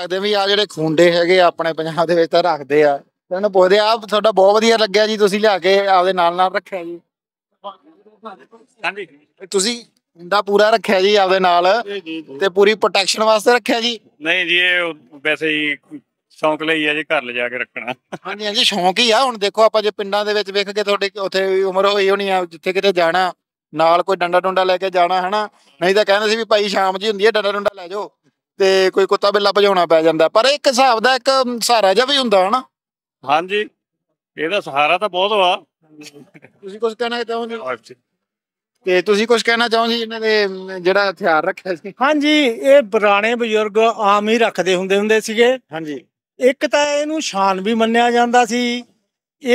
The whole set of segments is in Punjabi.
ਲੱਗਦੇ ਵੀ ਆ ਜਿਹੜੇ ਖੁੰਡੇ ਹੈਗੇ ਆਪਣੇ ਪੰਜਾਬ ਦੇ ਵਿੱਚ ਤਾਂ ਰੱਖਦੇ ਆ ਤੇ ਉਹਨੂੰ ਪੁੱਛਦੇ ਆ ਤੁਹਾਡਾ ਬਹੁਤ ਵਧੀਆ ਲੱਗਿਆ ਜੀ ਤੁਸੀਂ ਲਿਆ ਕੇ ਆਪਦੇ ਨਾਲ ਨਾਲ ਰੱਖਿਆ ਜੀ ਹਾਂਜੀ ਤੁਸੀਂ ਹੁੰਦਾ ਪੂਰਾ ਰੱਖਿਆ ਜੀ ਆਪਦੇ ਨਾਲ ਤੇ ਪੂਰੀ ਪ੍ਰੋਟੈਕਸ਼ਨ ਵਾਸਤੇ ਰੱਖਿਆ ਜੀ ਨਹੀਂ ਜੀ ਇਹ ਵੈਸੇ ਹੀ ਸ਼ੌਂਕ ਲਈ ਹੈ ਜੀ ਘਰ ਲਿਜਾ ਕੇ ਰੱਖਣਾ ਹਾਂਜੀ ਹਾਂਜੀ ਸ਼ੌਂਕ ਹੀ ਆ ਹੁਣ ਦੇਖੋ ਆਪਾਂ ਜੇ ਪਿੰਡਾਂ ਦੇ ਵਿੱਚ ਵੇਖ ਕੇ ਤੁਹਾਡੇ ਉੱਥੇ ਉਮਰ ਹੋਈ ਹੋਣੀ ਆ ਜਿੱਥੇ ਕਿਤੇ ਜਾਣਾ ਨਾਲ ਕੋਈ ਡੰਡਾ ਡੁੰਡਾ ਲੈ ਕੇ ਜਾਣਾ ਹਨਾ ਨਹੀਂ ਤਾਂ ਕਹਿੰਦੇ ਸੀ ਵੀ ਭਾਈ ਸ਼ਾਮ ਜੀ ਹੁੰਦੀ ਹੈ ਡੰਡਾ ਡੁੰਡਾ ਲੈ ਜਾਓ ਤੇ ਕੋਈ ਕੁੱਤਾ ਬਿੱਲਾ ਭਜਾਉਣਾ ਪੈ ਜਾਂਦਾ ਪਰ ਇੱਕ ਹਿਸਾਬ ਦਾ ਇੱਕ ਸਹਾਰਾ ਜਿਹਾ ਵੀ ਹੁੰਦਾ ਹਨਾ ਹਾਂਜੀ ਇਹਦਾ ਸਹਾਰਾ ਤਾਂ ਬਹੁਤ ਵਾ ਤੁਸੀਂ ਕੁਝ ਕਹਿਣਾ ਚਾਹੋਗੇ ਤੇ ਤੁਸੀਂ ਕੁਝ ਕਹਿਣਾ ਚਾਹੁੰਦੇ ਜੀ ਇਹਨਾਂ ਦੇ ਜਿਹੜਾ ਹਥਿਆਰ ਰੱਖਿਆ ਸੀ ਹਾਂਜੀ ਇਹ ਪੁਰਾਣੇ ਬਜ਼ੁਰਗ ਆਮ ਹੀ ਰੱਖਦੇ ਹੁੰਦੇ ਹੁੰਦੇ ਸੀਗੇ ਹਾਂਜੀ ਇੱਕ ਤਾਂ ਇਹਨੂੰ ਸ਼ਾਨ ਵੀ ਮੰਨਿਆ ਜਾਂਦਾ ਸੀ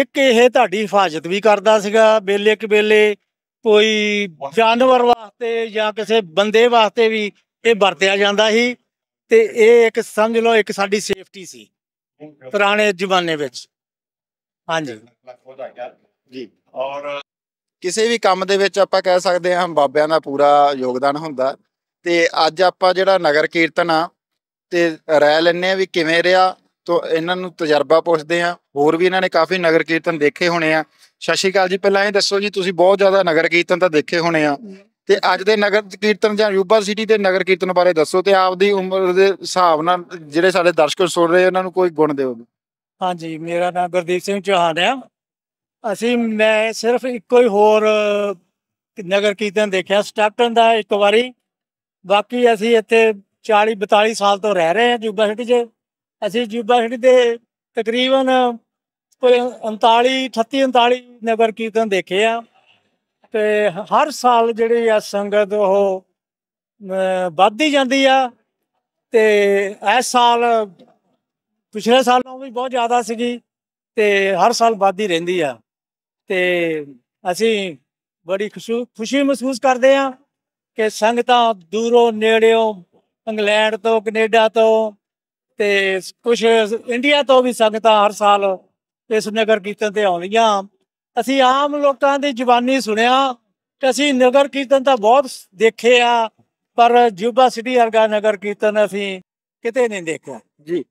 ਇੱਕ ਇਹ ਤੁਹਾਡੀ ਹਿਫਾਜ਼ਤ ਵੀ ਕਰਦਾ ਸੀਗਾ ਬੇਲੇ ਇੱਕ ਬੇਲੇ ਕੋਈ ਜਾਨਵਰ ਵਾਸਤੇ ਜਾਂ ਕਿਸੇ ਬੰਦੇ ਵਾਸਤੇ ਵੀ ਇਹ ਵਰਤਿਆ ਜਾਂਦਾ ਸੀ ਤੇ ਇਹ ਇੱਕ ਸਮਝ ਲਓ ਇੱਕ ਸਾਡੀ ਸੇਫਟੀ ਸੀ ਪੁਰਾਣੇ ਜ਼ਮਾਨੇ ਵਿੱਚ ਹਾਂਜੀ ਜੀ ਔਰ ਕਿਸੇ ਵੀ ਕੰਮ ਦੇ ਵਿੱਚ ਆਪਾਂ ਕਹਿ ਸਕਦੇ ਹਾਂ ਬਾਬਿਆਂ ਦਾ ਪੂਰਾ ਯੋਗਦਾਨ ਹੁੰਦਾ ਤੇ ਅੱਜ ਆਪਾਂ ਜਿਹੜਾ ਨਗਰ ਕੀਰਤਨ ਆ ਤੇ ਰਹਿ ਲੈਣੇ ਆ ਵੀ ਕਿਵੇਂ ਰਿਹਾ ਤੋਂ ਇਹਨਾਂ ਨੂੰ ਤਜਰਬਾ ਪੁੱਛਦੇ ਆ ਹੋਰ ਵੀ ਇਹਨਾਂ ਨੇ ਕਾਫੀ ਨਗਰ ਕੀਰਤਨ ਦੇਖੇ ਹੋਣੇ ਆ ਸਤਿ ਜੀ ਪਹਿਲਾਂ ਇਹ ਦੱਸੋ ਜੀ ਤੁਸੀਂ ਬਹੁਤ ਜ਼ਿਆਦਾ ਨਗਰ ਕੀਰਤਨ ਤਾਂ ਦੇਖੇ ਹੋਣੇ ਆ ਤੇ ਅੱਜ ਦੇ ਨਗਰ ਕੀਰਤਨ ਜਾਂ ਯੂਬਾ ਸਿਟੀ ਦੇ ਨਗਰ ਕੀਰਤਨ ਬਾਰੇ ਦੱਸੋ ਤੇ ਆਪਦੀ ਉਮਰ ਦੇ ਹਿਸਾਬ ਨਾਲ ਜਿਹੜੇ ਸਾਡੇ ਦਰਸ਼ਕ ਸੁਣ ਰਹੇ ਉਹਨਾਂ ਨੂੰ ਕੋਈ ਗੁਣ ਦਿਓ ਹਾਂਜੀ ਮੇਰਾ ਨਾਮ ਗੁਰਦੀਪ ਸਿੰਘ ਚੌਹਾਨ ਹੈ ਅਸੀਂ ਮੈਂ ਸਿਰਫ ਇੱਕੋ ਹੀ ਹੋਰ ਨਗਰ ਕੀਰਤਨ ਦੇਖਿਆ ਸਟੈਪਟਨ ਦਾ ਇੱਕ ਵਾਰੀ ਬਾਕੀ ਅਸੀਂ ਇੱਥੇ 40 42 ਸਾਲ ਤੋਂ ਰਹਿ ਰਹੇ ਹਾਂ ਯੂਬਾ ਸਿਟੀ 'ਚ ਅਸੀਂ ਯੂਬਾ ਸਿਟੀ ਦੇ ਤਕਰੀਬਨ 39 38 39 ਨਗਰ ਕੀਰਤਨ ਦੇਖੇ ਆ ਤੇ ਹਰ ਸਾਲ ਜਿਹੜੀ ਆ ਸੰਗਤ ਉਹ ਵੱਧਦੀ ਜਾਂਦੀ ਆ ਤੇ ਇਸ ਸਾਲ ਪਿਛਲੇ ਸਾਲ ਨਾਲੋਂ ਵੀ ਬਹੁਤ ਜ਼ਿਆਦਾ ਸੀਗੀ ਤੇ ਹਰ ਸਾਲ ਵੱਧਦੀ ਰਹਿੰਦੀ ਆ ਤੇ ਅਸੀਂ ਬੜੀ ਖੁਸ਼ੀ ਮਹਿਸੂਸ ਕਰਦੇ ਆ ਕਿ ਸੰਗਤਾਂ ਦੂਰੋਂ ਨੇੜਿਓਂ ਇੰਗਲੈਂਡ ਤੋਂ ਕੈਨੇਡਾ ਤੋਂ ਤੇ ਕੁਝ ਇੰਡੀਆ ਤੋਂ ਵੀ ਸੰਗਤਾਂ ਹਰ ਸਾਲ ਇਸ ਨਗਰ ਕੀਰਤਨ ਤੇ ਆਉਂਦੀਆਂ ਅਸੀਂ ਆਮ ਲੋਕਾਂ ਦੀ ਜਵਾਨੀ ਸੁਣਿਆ ਕਿ ਅਸੀਂ ਨਗਰ ਕੀਰਤਨ ਤਾਂ ਬਹੁਤ ਦੇਖੇ ਆ ਪਰ ਜੁਬਾ ਸਿਟੀ ਵਰਗਾ ਨਗਰ ਕੀਰਤਨ ਅਸੀਂ ਕਿਤੇ ਨਹੀਂ ਦੇਖਿਆ ਜੀ